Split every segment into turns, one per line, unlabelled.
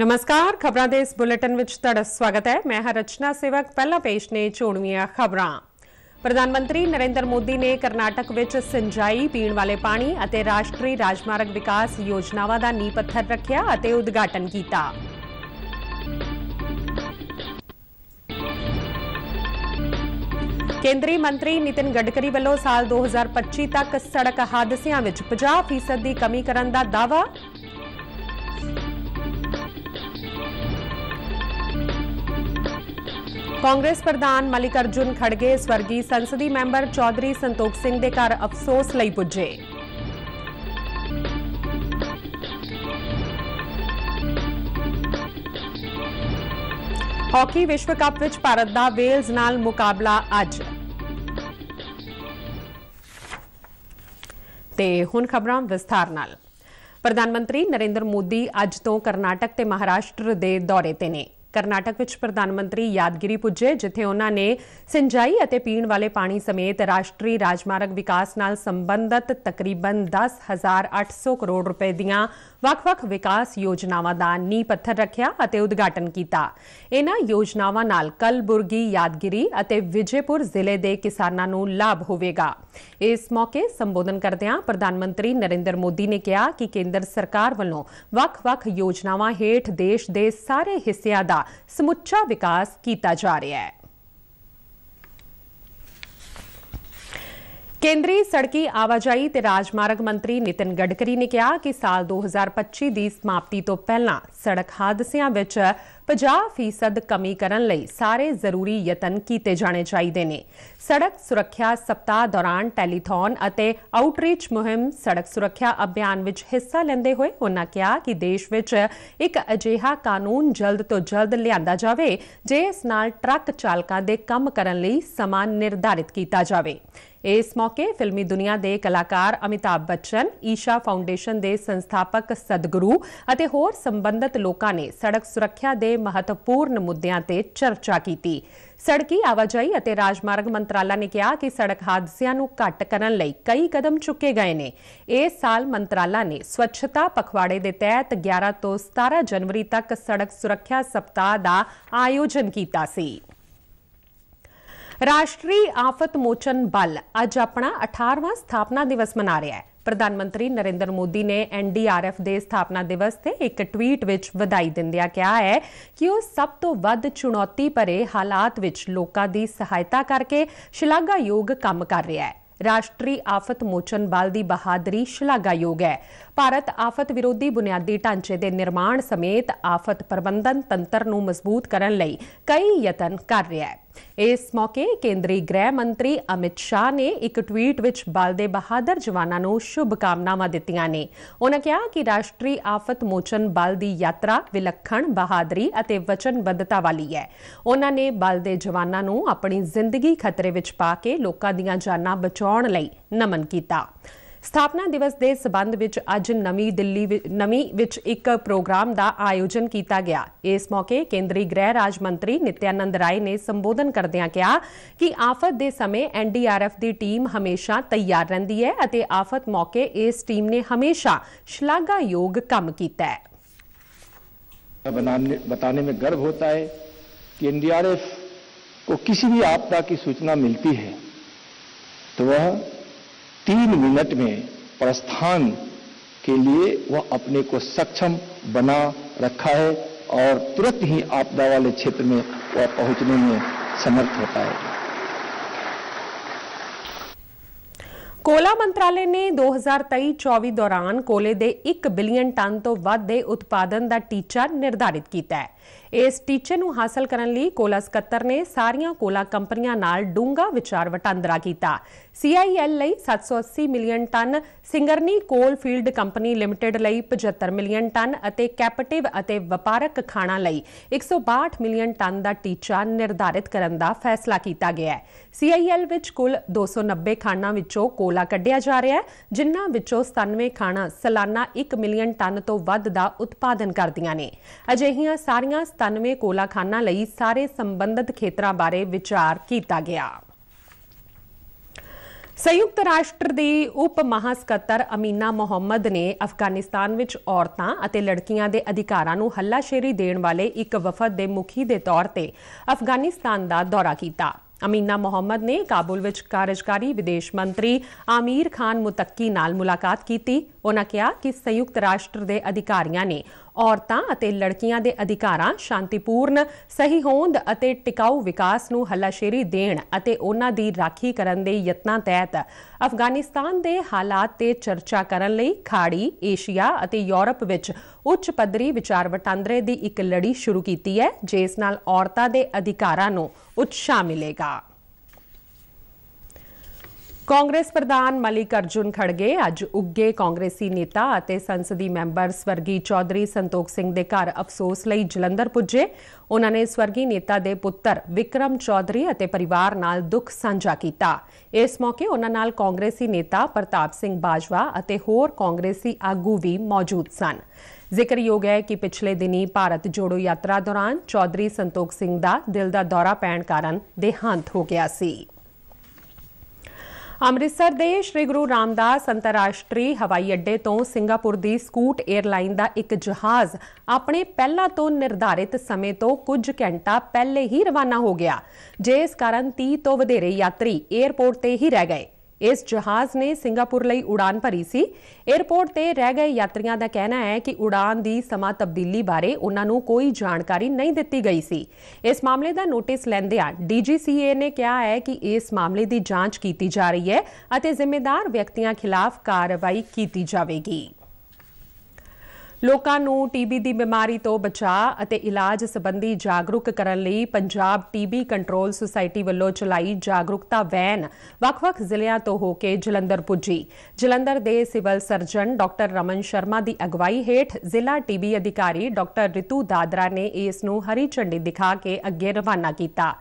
ਨਮਸਕਾਰ ਖਬਰਾਂ ਦੇ ਇਸ ਬੁਲੇਟਿਨ ਵਿੱਚ ਤੁਹਾਡਾ ਸਵਾਗਤ ਹੈ ਮੈਂ ਹਰਚਨਾ ਸੇਵਕ ਪਹਿਲਾ ਪੇਸ਼ ਨੇ ਚੋਣਵੀਆਂ ਖਬਰਾਂ ਪ੍ਰਧਾਨ ਮੰਤਰੀ ਨਰਿੰਦਰ ਮੋਦੀ ਨੇ ਕਰਨਾਟਕ ਵਿੱਚ ਸਿੰਜਾਈ ਪੀਣ ਵਾਲੇ ਪਾਣੀ ਅਤੇ ਰਾਸ਼ਟਰੀ ਰਾਜਮਾਰਗ ਵਿਕਾਸ ਯੋਜਨਾਵਾਂ ਦਾ ਨੀਂਹ ਪੱਥਰ ਰੱਖਿਆ ਅਤੇ ਉਦਘਾਟਨ ਕੀਤਾ ਕੇਂਦਰੀ ਮੰਤਰੀ ਨਿਤਿਨ ਗਡਕਰੀ ਵੱਲੋਂ ਸਾਲ 2025 ਤੱਕ ਸੜਕ ਹਾਦਸਿਆਂ ਵਿੱਚ 50% ਦੀ ਕਮੀ ਕਰਨ ਦਾ ਦਾਅਵਾ ਕਾਂਗਰਸ ਪ੍ਰਧਾਨ ਅਰਜੁਨ ਖੜਗੇ ਸਵਰਗੀ ਸੰਸਦੀ ਮੈਂਬਰ ਚੌਧਰੀ ਸੰਤੋਖ ਸਿੰਘ ਦੇ ਘਰ ਅਫਸੋਸ ਲਈ ਪੁੱਜੇ ਹਾਕੀ ਵਿਸ਼ਵ ਕੱਪ ਵਿੱਚ ਭਾਰਤ ਦਾ ਵੇਲਜ਼ ਨਾਲ ਮੁਕਾਬਲਾ ਅੱਜ ਤੇ ਹੁਣ ਖਬਰਾਂ ਵਿਸਥਾਰ ਨਾਲ ਪ੍ਰਧਾਨ ਮੰਤਰੀ ਨਰਿੰਦਰ ਮੋਦੀ ਅੱਜ ਤੋਂ ਕਰਨਾਟਕ ਤੇ ਮਹਾਰਾਸ਼ਟਰ ਦੇ ਦੌਰੇ ਤੇ ਨੇ ਕਰਨਾਟਕ ਵਿੱਚ ਪ੍ਰਧਾਨ ਮੰਤਰੀ ਯਾਦਗਿਰੀ ਪੁੱਜੇ ਜਿੱਥੇ ਉਹਨਾਂ ਨੇ ਸਿੰਜਾਈ ਅਤੇ ਪੀਣ ਵਾਲੇ ਪਾਣੀ ਸਮੇਤ ਰਾਸ਼ਟਰੀ ਰਾਜਮਾਰਗ ਵਿਕਾਸ ਨਾਲ ਸੰਬੰਧਤ ਤਕਰੀਬਨ 10800 ਕਰੋੜ ਰੁਪਏ ਦੀਆਂ ਵੱਖ-ਵੱਖ ਵਿਕਾਸ ਯੋਜਨਾਵਾਂ ਦਾ ਨੀਂਹ ਪੱਥਰ ਰੱਖਿਆ ਅਤੇ ਉਦਘਾਟਨ ਕੀਤਾ ਇਹਨਾਂ ਯੋਜਨਾਵਾਂ ਨਾਲ ਕਲਬੁਰਗੀ ਯਾਦਗਿਰੀ ਅਤੇ ਵਿਜੇਪੁਰ ਜ਼ਿਲ੍ਹੇ ਦੇ ਕਿਸਾਨਾਂ ਨੂੰ ਲਾਭ ਹੋਵੇਗਾ ਇਸ ਮੌਕੇ ਸੰਬੋਧਨ ਕਰਦਿਆਂ ਪ੍ਰਧਾਨ ਮੰਤਰੀ ਨਰਿੰਦਰ ਮੋਦੀ ਨੇ ਕਿਹਾ ਕਿ ਕੇਂਦਰ ਸਰਕਾਰ ਵੱਲੋਂ ਵੱਖ-ਵੱਖ ਯੋਜਨਾਵਾਂ ਹੇਠ ਦੇਸ਼ ਦੇ ਸਾਰੇ ਹਿੱਸਿਆਂ ਦਾ ਸਮੁੱਚਾ ਵਿਕਾਸ ਕੀਤਾ ਜਾ ਰਿਹਾ ਹੈ ਕੇਂਦਰੀ ਸੜਕੀ ਆਵਾਜਾਈ ਤੇ ਰਾਜਮਾਰਗ ਮੰਤਰੀ ਨਿਤਿਨ ਗਡਕਰੀ ਨੇ ਕਿਹਾ ਕਿ ਸਾਲ 2025 ਦੀ ਸਮਾਪਤੀ ਤੋਂ ਪਹਿਲਾਂ ਸੜਕ ਹਾਦਸਿਆਂ ਵਿੱਚ 50% ਕਮੀ ਕਰਨ ਲਈ ਸਾਰੇ ਜ਼ਰੂਰੀ ਯਤਨ ਕੀਤੇ ਜਾਣੇ ਚਾਹੀਦੇ ਨੇ ਸੜਕ ਸੁਰੱਖਿਆ ਸਪਤਾਹ ਦੌਰਾਨ ਟੈਲੀਥੌਨ ਅਤੇ ਆਊਟਰੀਚ ਮੁਹਿੰਮ ਸੜਕ ਸੁਰੱਖਿਆ ਅਭਿਆਨ ਵਿੱਚ ਹਿੱਸਾ ਲੈਂਦੇ ਹੋਏ ਉਹਨਾਂ ਕਿਹਾ ਕਿ ਦੇਸ਼ ਵਿੱਚ ਇੱਕ ਅਜਿਹਾ ਕਾਨੂੰਨ ਜਲਦ ਤੋਂ ਜਲਦ ਲਿਆਂਦਾ ਜਾਵੇ ਜਿਸ ਨਾਲ ਟਰੱਕ ਚਾਲਕਾਂ ਦੇ ਕੰਮ ਕਰਨ ਲਈ ਸਮਾਂ ਨਿਰਧਾਰਿਤ ਕੀਤਾ ਜਾਵੇ ਇਸ ਮੌਕੇ ਫਿਲਮੀ ਦੁਨੀਆ ਦੇ ਕਲਾਕਾਰ ਅਮਿਤਾਭ ਬੱਚਨ, ਈਸ਼ਾ ਫਾਊਂਡੇਸ਼ਨ ਦੇ ਸੰਸਥਾਪਕ ਸਦਗੁਰੂ ਅਤੇ ਹੋਰ ਸੰਬੰਧਿਤ ਲੋਕਾਂ ਨੇ ਸੜਕ ਸੁਰੱਖਿਆ ਦੇ ਮਹੱਤਵਪੂਰਨ ਮੁੱਦਿਆਂ ਤੇ ਚਰਚਾ ਕੀਤੀ ਸੜਕੀ ਆਵਾਜਾਈ ਅਤੇ ਰਾਜਮਾਰਗ ਮੰਤਰਾਲਾ ਨੇ ਕਿਹਾ ਕਿ ਸੜਕ ਹਾਦਸਿਆਂ ਨੂੰ ਘੱਟ ਕਰਨ ਲਈ ਕਈ ਕਦਮ ਚੁੱਕੇ ਗਏ ਨੇ ਇਸ ਸਾਲ ਮੰਤਰਾਲਾ ਨੇ ਸਵੱਛਤਾ ਪਖਵਾੜੇ ਦੇ ਤਹਿਤ 11 ਤੋਂ 17 ਜਨਵਰੀ ਤੱਕ ਸੜਕ ਸੁਰੱਖਿਆ ਸਪਤਾਹ ਦਾ ਆਯੋਜਨ ਕੀਤਾ ਸੀ ਰਾਸ਼ਟਰੀ ਆਫਤ ਮੋਚਨ ਬਲ ਅੱਜ ਆਪਣਾ 18ਵਾਂ ਸਥਾਪਨਾ ਦਿਵਸ ਮਨਾ ਰਿਹਾ ਹੈ ਪ੍ਰਧਾਨ ਮੰਤਰੀ ਨਰਿੰਦਰ ਮੋਦੀ ਨੇ ਐਨਡੀਆਰਐਫ ਦੇ ਸਥਾਪਨਾ ਦਿਵਸ ਤੇ ਇੱਕ ਟਵੀਟ ਵਿੱਚ ਵਧਾਈ ਦਿੰਦਿਆਂ ਕਿਹਾ ਹੈ ਕਿ ਉਹ ਸਭ ਤੋਂ ਵੱਧ ਚੁਣੌਤੀ ਭਰੇ ਹਾਲਾਤ ਵਿੱਚ ਲੋਕਾਂ ਦੀ ਸਹਾਇਤਾ ਕਰਕੇ ਸ਼ਲਾਘਾਯੋਗ ਕੰਮ ਕਰ ਰਿਹਾ ਹੈ ਰਾਸ਼ਟਰੀ ਆਫਤ ਮੋਚਨ ਬਲ ਦੀ ਬਹਾਦਰੀ ਸ਼ਲਾਘਾਯੋਗ ਹੈ ਭਾਰਤ ਆਫਤ ਵਿਰੋਧੀ ਬੁਨਿਆਦੀ ਢਾਂਚੇ ਦੇ ਨਿਰਮਾਣ ਸਮੇਤ ਆਫਤ ਪ੍ਰਬੰਧਨ ਤੰਤਰ ਨੂੰ ਮਜ਼ਬੂਤ ਕਰਨ ਲਈ ਕਈ ਯਤਨ ਕਰ ਰਿਹਾ ਹੈ ਇਸ ਮੌਕੇ ਕੇਂਦਰੀ ਗ੍ਰਹਿ ਮੰਤਰੀ ਅਮਿਤ ਸ਼ਾਹ ਨੇ ਇੱਕ ਟਵੀਟ ਵਿੱਚ ਬਲ ਦੇ ਬਹਾਦਰ ਜਵਾਨਾਂ ਨੂੰ ਸ਼ੁਭ ਕਾਮਨਾਵਾਂ ਦਿੱਤੀਆਂ ਨੇ ਉਹਨਾਂ ਕਿਹਾ ਕਿ ਰਾਸ਼ਟਰੀ ਆਫਤ ਮੋਚਨ ਬਲ ਦੀ ਯਾਤਰਾ ਵਿਲੱਖਣ ਬਹਾਦਰੀ ਅਤੇ ਵਚਨਬੱਧਤਾ ਵਾਲੀ ਹੈ ਉਹਨਾਂ ਨੇ ਬਲ ਦੇ ਜਵਾਨਾਂ ਨੂੰ ਆਪਣੀ ਜ਼ਿੰਦਗੀ ਖਤਰੇ ਵਿੱਚ ਪਾ ਕੇ ਲੋਕਾਂ ਦੀਆਂ ਜਾਨਾਂ ਬਚਾਉਣ ਲਈ ਨਮਨ ਕੀਤਾ स्थापना दिवस के संबंध में अज नवी दिल्ली नवी विच एक प्रोग्राम का आयोजन किया गया इस मौके केंद्रीय गृह राज्यमंत्री नित्यानंद राय ने संबोधन करद कहा कि आफत के समय एनडीआरएफ की टीम हमेशा तैयार रही है आफत मौके इस टीम ने हमेशा शलाघायोग काम किया बताने में गर्व होता है कि एनडीआरएफ को किसी भी आपदा की सूचना मिलती है तो वह तीन मिनट में प्रस्थान के लिए वह अपने को सक्षम बना रखा है और तुरंत ही आपदा वाले क्षेत्र में वह पहुंचने में समर्थ होता है कोला मंत्रालय ने 2023-24 दौरान कोले दे 1 बिलियन टन तो ਵੱਧ ਦੇ उत्पादन ਦਾ टीचा निर्धारित ਕੀਤਾ है ਇਸ ਟੀਚੇ ਨੂੰ ਹਾਸਲ ਕਰਨ ਲਈ ਕੋਲਾ ਸਕੱਤਰ ਨੇ ਸਾਰੀਆਂ ਕੋਲਾ ਕੰਪਨੀਆਂ ਨਾਲ ਡੂੰਗਾ ਵਿਚਾਰ ਵਟਾਂਦਰਾ ਕੀਤਾ ਸੀਆਈਐਲ ਲਈ 780 ਮਿਲੀਅਨ ਟਨ ਸਿੰਗਰਨੀ ਕੋਲ ਫੀਲਡ ਕੰਪਨੀ ਲਿਮਟਿਡ ਲਈ 75 ਮਿਲੀਅਨ ਟਨ ਅਤੇ ਕੈਪਟਿਵ ਅਤੇ ਵਪਾਰਕ ਖਾਣਾ ਲਈ 162 ਮਿਲੀਅਨ ਟਨ ਦਾ ਟੀਚਾ ਨਿਰਧਾਰਿਤ ਕਰਨ ਦਾ ਫੈਸਲਾ ਕੀਤਾ ਗਿਆ ਹੈ ਸੀਆਈਐਲ ਵਿੱਚ ਕੁੱਲ 290 ਖਾਣਾ ਵਿੱਚੋਂ ਕੋਲਾ ਕੱਢਿਆ ਜਾ ਰਿਹਾ ਹੈ ਜਿਨ੍ਹਾਂ ਵਿੱਚੋਂ 97 ਖਾਣਾ ਸਾਲਾਨਾ 1 ਮਿਲੀਅਨ ਟਨ ਤੋਂ ਵੱਧ ਦਾ ਉਤਪਾਦਨ ਕਰਦੀਆਂ ਨੇ ਅਜਿਹੀਆਂ ਸਾਰੀਆਂ 97 ਕੋਲਾ ਖਾਨਾਂ ਲਈ ਸਾਰੇ ਸੰਬੰਧਿਤ ਖੇਤਰਾਂ ਬਾਰੇ ਵਿਚਾਰ ਕੀਤਾ ਗਿਆ ਸੰਯੁਕਤ ਰਾਸ਼ਟਰ ਦੇ ਉਪ ਮਹਾਸਕੱਤਰ ਅਮੀਨਾ ਮੁਹੰਮਦ ਨੇ ਅਫਗਾਨਿਸਤਾਨ ਵਿੱਚ ਔਰਤਾਂ ਅਤੇ ਲੜਕੀਆਂ ਦੇ ਅਧਿਕਾਰਾਂ ਨੂੰ ਹੱਲਾਸ਼ੇਰੀ ਦੇਣ ਵਾਲੇ ਇੱਕ ਵਫਦ ਦੇ ਮੁਖੀ ਦੇ ਤੌਰ ਤੇ ਅਫਗਾਨਿਸਤਾਨ ਦਾ ਦੌਰਾ ਕੀਤਾ ਅਮੀਨਾ ਮੁਹੰਮਦ ਨੇ ਕਾਬੁਲ ਵਿੱਚ ਕਾਰਜਕਾਰੀ ਵਿਦੇਸ਼ ਮੰਤਰੀ ਆਮੀਰ ਖਾਨ ਮੁਤੱਕੀ ਨਾਲ ਮੁਲਾਕਾਤ ਕੀਤੀ ਉਹਨਾਂ ਕਿਹਾ ਕਿ ਸੰਯੁਕਤ ਰਾਸ਼ਟਰ ਦੇ ਅਧਿਕਾਰੀਆਂ ਨੇ ਔਰਤਾਂ ਅਤੇ ਲੜਕੀਆਂ ਦੇ ਅਧਿਕਾਰਾਂ ਸ਼ਾਂਤੀਪੂਰਨ ਸਹੀ ਹੋਂਦ ਅਤੇ ਟਿਕਾਊ ਵਿਕਾਸ ਨੂੰ ਹੱਲਾਸ਼ੇਰੀ ਦੇਣ ਅਤੇ ਉਹਨਾਂ ਦੀ ਰਾਖੀ ਕਰਨ ਦੇ ਯਤਨਾਂ ਤਹਿਤ ਅਫਗਾਨਿਸਤਾਨ ਦੇ ਹਾਲਾਤ ਤੇ ਚਰਚਾ ਕਰਨ ਲਈ ਖਾੜੀ ਏਸ਼ੀਆ ਅਤੇ ਯੂਰਪ ਵਿੱਚ ਉੱਚ ਪੱਧਰੀ ਵਿਚਾਰ ਵਟਾਂਦਰੇ ਦੀ ਇੱਕ ਲੜੀ ਸ਼ੁਰੂ ਕੀਤੀ ਹੈ ਜਿਸ ਨਾਲ ਔਰਤਾਂ ਦੇ ਅਧਿਕਾਰਾਂ ਨੂੰ ਉਤਸ਼ਾਹ ਮਿਲੇਗਾ ਕਾਂਗਰਸ ਪ੍ਰਧਾਨ ਮਲਿਕ ਅਰਜੁਨ ਖੜਗੇ ਅੱਜ ਉੱਗੇ ਕਾਂਗਰਸੀ ਨੇਤਾ ਅਤੇ ਸੰਸਦੀ ਮੈਂਬਰ ਸਵਰਗੀ ਚੌਧਰੀ ਸੰਤੋਖ ਸਿੰਘ ਦੇ ਘਰ ਅਫਸੋਸ ਲਈ ਜਲੰਧਰ ਪੁੱਜੇ ਉਹਨਾਂ ਨੇ ਸਵਰਗੀ ਨੇਤਾ ਦੇ ਪੁੱਤਰ ਵਿਕਰਮ ਚੌਧਰੀ ਅਤੇ ਪਰਿਵਾਰ ਨਾਲ ਦੁੱਖ ਸਾਂਝਾ ਕੀਤਾ ਇਸ ਮੌਕੇ ਉਹਨਾਂ ਨਾਲ ਕਾਂਗਰਸੀ ਨੇਤਾ ਪ੍ਰਤਾਪ ਸਿੰਘ ਬਾਜਵਾ ਅਤੇ ਹੋਰ ਕਾਂਗਰਸੀ ਆਗੂ ਵੀ ਮੌਜੂਦ ਸਨ ਜ਼ਿਕਰਯੋਗ ਹੈ ਕਿ ਪਿਛਲੇ ਦਿਨੀ ਭਾਰਤ ਜੋੜੋ ਯਾਤਰਾ ਦੌਰਾਨ ਚੌਧਰੀ ਸੰਤੋਖ ਸਿੰਘ ਦਾ ਦਿਲ ਦਾ ਦੌਰਾ ਪੈਣ ਕਾਰਨ ਦੇਹਾਂਤ ਹੋ ਗਿਆ ਸੀ ਅੰਮ੍ਰਿਤਸਰ ਦੇ ਸ੍ਰੀ ਗੁਰੂ ਰਾਮਦਾਸ ਅੰਤਰਰਾਸ਼ਟਰੀ ਹਵਾਈ ਅੱਡੇ ਤੋਂ ਸਿੰਗਾਪੁਰ ਦੀ ਸਕੂਟ 에ਅਰਲਾਈਨ ਦਾ ਇੱਕ ਜਹਾਜ਼ ਆਪਣੇ ਪਹਿਲਾਂ ਤੋਂ ਨਿਰਧਾਰਿਤ ਸਮੇਂ ਤੋਂ ਕੁਝ ਘੰਟਾ ਪਹਿਲੇ ਹੀ ਰਵਾਨਾ ਹੋ ਗਿਆ ਜਿਸ ਕਾਰਨ 30 ਤੋਂ ਵਧੇਰੇ ਯਾਤਰੀ 에ਅਰਪੋਰਟ ਤੇ ਹੀ ਰਹਿ ਗਏ ਇਸ ਜਹਾਜ਼ ਨੇ ਸਿੰਗਾਪੁਰ ਲਈ ਉਡਾਨ ਭਰੀ ਸੀ 에어ਪੋਰਟ ਤੇ ਰਹਿ ਗਏ ਯਾਤਰੀਆਂ ਦਾ ਕਹਿਣਾ ਹੈ ਕਿ ਉਡਾਨ ਦੀ ਸਮਾਂ ਤਬਦੀਲੀ ਬਾਰੇ ਉਹਨਾਂ ਨੂੰ ਕੋਈ ਜਾਣਕਾਰੀ ਨਹੀਂ ਦਿੱਤੀ ਗਈ ਸੀ ਇਸ ਮਾਮਲੇ ਦਾ ਨੋਟਿਸ ਲੈਂਦੇ ਆ ਡੀਜੀਸੀਏ ਨੇ ਕਿਹਾ ਹੈ ਕਿ ਇਸ ਮਾਮਲੇ ਦੀ ਜਾਂਚ ਕੀਤੀ ਜਾ ਰਹੀ ਹੈ ਅਤੇ ਜ਼ਿੰਮੇਦਾਰ ਵਿਅਕਤੀਆਂ ਖਿਲਾਫ ਕਾਰਵਾਈ ਕੀਤੀ ਜਾਵੇਗੀ ਲੋਕਾਂ ਨੂੰ ਟੀਬੀ ਦੀ ਬਿਮਾਰੀ ਤੋਂ ਬਚਾਅ ਅਤੇ ਇਲਾਜ ਸੰਬੰਧੀ ਜਾਗਰੂਕ ਕਰਨ ਲਈ ਪੰਜਾਬ ਟੀਬੀ ਕੰਟਰੋਲ ਸੁਸਾਇਟੀ ਵੱਲੋਂ ਚਲਾਈ ਜਾਗਰੂਕਤਾ ਵੈਨ ਵੱਖ-ਵੱਖ ਜ਼ਿਲ੍ਹਿਆਂ ਤੋਂ ਹੋ ਕੇ ਜਲੰਧਰ ਪੁੱਜੀ ਜਲੰਧਰ ਦੇ civil surgeon doctor Raman Sharma ਦੀ ਅਗਵਾਈ ਹੇਠ ਜ਼ਿਲ੍ਹਾ ਟੀਬੀ ਅਧਿਕਾਰੀ ਡਾਕਟਰ ਰਿਤੂ ਦਾਦਰਾ ਨੇ ਇਸ ਨੂੰ ਹਰੀ ਝੰਡੀ ਦਿਖਾ ਕੇ ਅੱਗੇ ਰਵਾਨਾ ਕੀਤਾ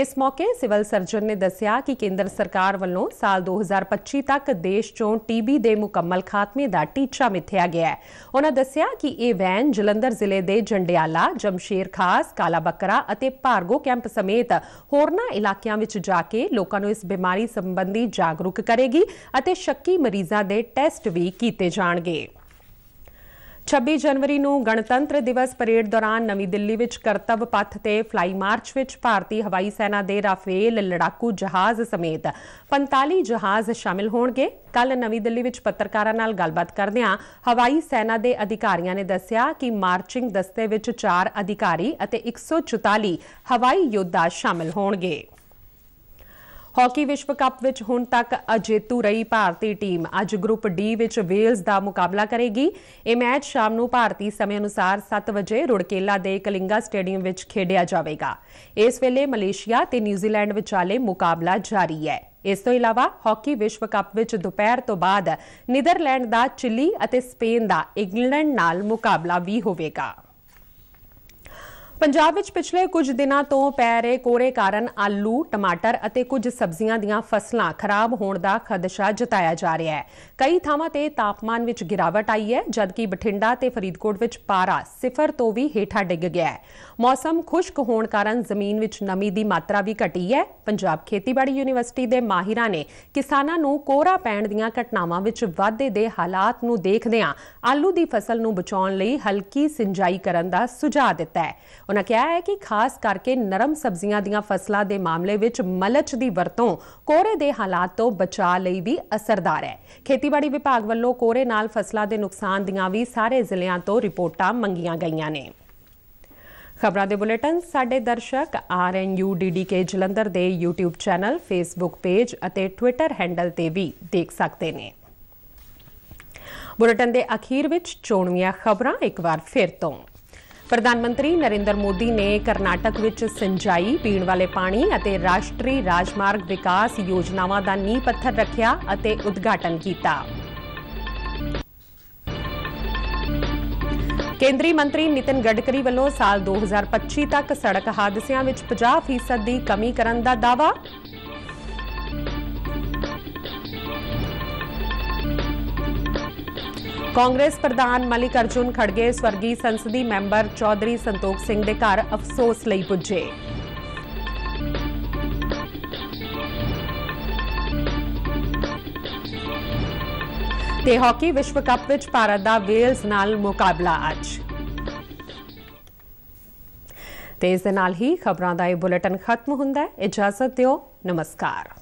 ਇਸ ਮੌਕੇ ਸਿਵਲ ਸਰਜਨ ਨੇ ਦੱਸਿਆ ਕਿ ਕੇਂਦਰ ਸਰਕਾਰ ਵੱਲੋਂ ਸਾਲ 2025 ਤੱਕ ਦੇਸ਼ 'ਚੋਂ ਟੀਬੀ ਦੇ ਮੁਕੰਮਲ ਖਾਤਮੇ ਦਾ ਟੀਚਾ ਮਿੱਥਿਆ ਗਿਆ ਹੈ ਉਹਨਾਂ ਦੱਸਿਆ ਦੱਸਿਆ ਕਿ ਇਹ ਵੈਨ ਜਲੰਧਰ ਜ਼ਿਲ੍ਹੇ ਦੇ ਜੰਡਿਆਲਾ, ਜਮਸ਼ੇਰ ਖਾਸ, ਕਾਲਾ ਬੱਕਰਾ ਅਤੇ ਭਾਰਗੋ ਕੈਂਪ ਸਮੇਤ ਹੋਰਨਾਂ ਇਲਾਕਿਆਂ ਵਿੱਚ ਜਾ ਕੇ ਲੋਕਾਂ ਨੂੰ ਇਸ ਬਿਮਾਰੀ ਸੰਬੰਧੀ ਜਾਗਰੂਕ ਕਰੇਗੀ ਅਤੇ ਸ਼ੱਕੀ ਮਰੀਜ਼ਾਂ ਦੇ ਟੈਸਟ ਵੀ ਕੀਤੇ ਜਾਣਗੇ। 26 ਜਨਵਰੀ ਨੂੰ ਗਣਤੰਤਰ ਦਿਵਸ ਪਰੇਡ ਦੌਰਾਨ ਨਵੀਂ ਦਿੱਲੀ ਵਿੱਚ ਕਰਤਵ ਪਥ ਤੇ ਫਲਾਈ ਮਾਰਚ ਵਿੱਚ ਭਾਰਤੀ ਹਵਾਈ ਸੈਨਾ ਦੇ ਰਾਫੇਲ ਲੜਾਕੂ ਜਹਾਜ਼ ਸਮੇਤ 45 ਜਹਾਜ਼ ਸ਼ਾਮਿਲ ਹੋਣਗੇ ਕੱਲ ਨਵੀਂ ਦਿੱਲੀ ਵਿੱਚ ਪੱਤਰਕਾਰਾਂ ਨਾਲ ਗੱਲਬਾਤ ਕਰਦਿਆਂ ਹਵਾਈ ਸੈਨਾ ਦੇ ਅਧਿਕਾਰੀਆਂ ਨੇ ਦੱਸਿਆ ਕਿ ਮਾਰਚਿੰਗ ਦਸਤੇ ਵਿੱਚ 4 ਅਧਿਕਾਰੀ ਅਤੇ 144 ਹਵਾਈ ਯੋਧਾ ਸ਼ਾਮਿਲ ਹੋਣਗੇ ਹਾਕੀ ਵਿਸ਼ਵ ਕੱਪ ਵਿੱਚ ਹੁਣ ਤੱਕ ਅਜੇਤੂ ਰਹੀ ਭਾਰਤੀ ਟੀਮ ਅੱਜ ਗਰੁੱਪ ਡੀ ਵਿੱਚ ਵੇਲਜ਼ ਦਾ ਮੁਕਾਬਲਾ ਕਰੇਗੀ ਇਹ ਮੈਚ ਸ਼ਾਮ ਨੂੰ ਭਾਰਤੀ ਸਮੇਂ ਅਨੁਸਾਰ 7 ਵਜੇ ਰੁੜਕੇਲਾ ਦੇ ਕਲਿੰਗਾ ਸਟੇਡੀਅਮ ਵਿੱਚ ਖੇਡਿਆ ਜਾਵੇਗਾ ਇਸ ਵੇਲੇ ਮਲੇਸ਼ੀਆ ਤੇ ਨਿਊਜ਼ੀਲੈਂਡ ਵਿਚਾਲੇ ਮੁਕਾਬਲਾ ਜਾਰੀ ਹੈ ਇਸ ਤੋਂ ਇਲਾਵਾ ਹਾਕੀ ਵਿਸ਼ਵ ਕੱਪ ਵਿੱਚ ਦੁਪਹਿਰ ਤੋਂ ਬਾਅਦ ਨੀਦਰਲੈਂਡ ਦਾ ਚਿਲੀ ਅਤੇ ਸਪੇਨ ਦਾ ਇੰਗਲੈਂਡ ਨਾਲ ਮੁਕਾਬਲਾ ਵੀ ਹੋਵੇਗਾ ਪੰਜਾਬ ਵਿੱਚ ਪਿਛਲੇ ਕੁਝ ਦਿਨਾਂ ਤੋਂ ਪੈ ਰਹੇ ਕੋਰੇ ਕਾਰਨ ਆਲੂ, ਟਮਾਟਰ ਅਤੇ ਕੁਝ ਸਬਜ਼ੀਆਂ ਦੀਆਂ ਫਸਲਾਂ ਖਰਾਬ ਹੋਣ ਦਾ ਖਦਸ਼ਾ ਜਤਾਇਆ ਜਾ ਰਿਹਾ ਹੈ। ਕਈ ਥਾਵਾਂ ਤੇ ਤਾਪਮਾਨ ਵਿੱਚ ਗਿਰਾਵਟ ਆਈ ਹੈ ਜਦਕਿ ਬਠਿੰਡਾ ਤੇ ਫਰੀਦਕੋਟ ਵਿੱਚ ਪਾਰਾ ਸਿਫਰ ਤੋਂ ਵੀ ਹੇਠਾਂ ਡਿੱਗ ਗਿਆ ਹੈ। ਮੌਸਮ ਖੁਸ਼ਕ ਹੋਣ ਕਾਰਨ ਜ਼ਮੀਨ ਵਿੱਚ ਨਮੀ ਦੀ ਮਾਤਰਾ ਵੀ ਘਟੀ ਹੈ। ਪੰਜਾਬ ਖੇਤੀਬਾੜੀ ਯੂਨੀਵਰਸਿਟੀ ਦੇ ਮਾਹਿਰਾਂ ਨੇ ਕਿਸਾਨਾਂ ਨੂੰ ਕੋਰਾ ਪੈਣ ਦੀਆਂ ਘਟਨਾਵਾਂ ਵਿੱਚ ਵਾਧੇ ਦੇ ਹਾਲਾਤ ਨੂੰ ਦੇਖਦਿਆਂ ਆਲੂ ਦੀ ਫਸਲ ਨੂੰ ਬਚਾਉਣ ਲਈ ਹਲਕੀ ਸਿੰਜਾਈ ਕਰਨ ਦਾ ਸੁਝਾਅ ਦਿੱਤਾ ਹੈ। ਉਹਨਾਂ ਕਿਹਾ ਹੈ ਕਿ ਖਾਸ ਕਰਕੇ ਨਰਮ ਸਬਜ਼ੀਆਂ ਦੀਆਂ ਫਸਲਾਂ ਦੇ ਮਾਮਲੇ ਵਿੱਚ ਮਲਚ ਦੀ ਵਰਤੋਂ ਕੋਰੇ ਦੇ ਹਾਲਾਤ ਤੋਂ ਬਚਾ ਲਈ ਵੀ ਅਸਰਦਾਰ ਹੈ ਖੇਤੀਬਾੜੀ ਵਿਭਾਗ ਵੱਲੋਂ ਕੋਰੇ ਨਾਲ ਫਸਲਾਂ ਦੇ ਨੁਕਸਾਨ ਦੀਆਂ ਵੀ ਸਾਰੇ ਜ਼ਿਲ੍ਹਿਆਂ ਤੋਂ ਰਿਪੋਰਟਾਂ ਮੰਗੀਆਂ ਗਈਆਂ ਨੇ ਖਬਰਾਂ ਦੇ ਬੁਲੇਟਿਨ ਸਾਡੇ ਦਰਸ਼ਕ RNUDDK ਜਲੰਧਰ ਦੇ YouTube ਚੈਨਲ, Facebook ਪੇਜ ਅਤੇ Twitter ਹੈਂਡਲ ਤੇ ਵੀ ਦੇਖ ਸਕਦੇ ਨੇ। ਬੁਲੇਟਿਨ ਦੇ ਅਖੀਰ ਵਿੱਚ ਚੋਣਵੀਆਂ ਖਬਰਾਂ ਇੱਕ ਵਾਰ ਫਿਰ ਤੋਂ ਪ੍ਰਧਾਨ ਮੰਤਰੀ ਨਰਿੰਦਰ ਮੋਦੀ ਨੇ ਕਰਨਾਟਕ ਵਿੱਚ ਸਿੰਜਾਈ ਪੀਣ ਵਾਲੇ ਪਾਣੀ ਅਤੇ ਰਾਸ਼ਟਰੀ ਰਾਜਮਾਰਗ ਵਿਕਾਸ ਯੋਜਨਾਵਾਂ ਦਾ ਨੀਂਹ ਪੱਥਰ ਰੱਖਿਆ ਅਤੇ ਉਦਘਾਟਨ ਕੀਤਾ ਕੇਂਦਰੀ ਮੰਤਰੀ ਨਿਤਿਨ ਗਡਕਰੀ ਵੱਲੋਂ ਸਾਲ 2025 ਤੱਕ ਸੜਕ ਹਾਦਸਿਆਂ ਵਿੱਚ 50% ਦੀ ਕਮੀ ਕਰਨ ਦਾ ਦਾਅਵਾ ਕਾਂਗਰਸ ਪ੍ਰਧਾਨ ਮਲਿਕ ਅਰਜੁਨ ਖੜਗੇ ਸਵਰਗੀ ਸੰਸਦੀ ਮੈਂਬਰ ਚੌਧਰੀ ਸੰਤੋਖ ਸਿੰਘ ਦੇ ਘਰ ਅਫਸੋਸ ਲਈ ਪੁੱਜੇ ਤੇ ਹਾਕੀ ਵਿਸ਼ਵ ਕੱਪ ਵਿੱਚ ਭਾਰਤ ਦਾ ਵੇਲਸ ਨਾਲ ਮੁਕਾਬਲਾ ਅੱਜ ਤੇ ਇਸ ਦੇ ਨਾਲ ਹੀ ਖਬਰਾਂ ਦਾ ਇਹ ਬੁਲੇਟਿਨ ਖਤਮ ਹੁੰਦਾ ਹੈ ਇਜਾਜ਼ਤ ਦਿਓ ਨਮਸਕਾਰ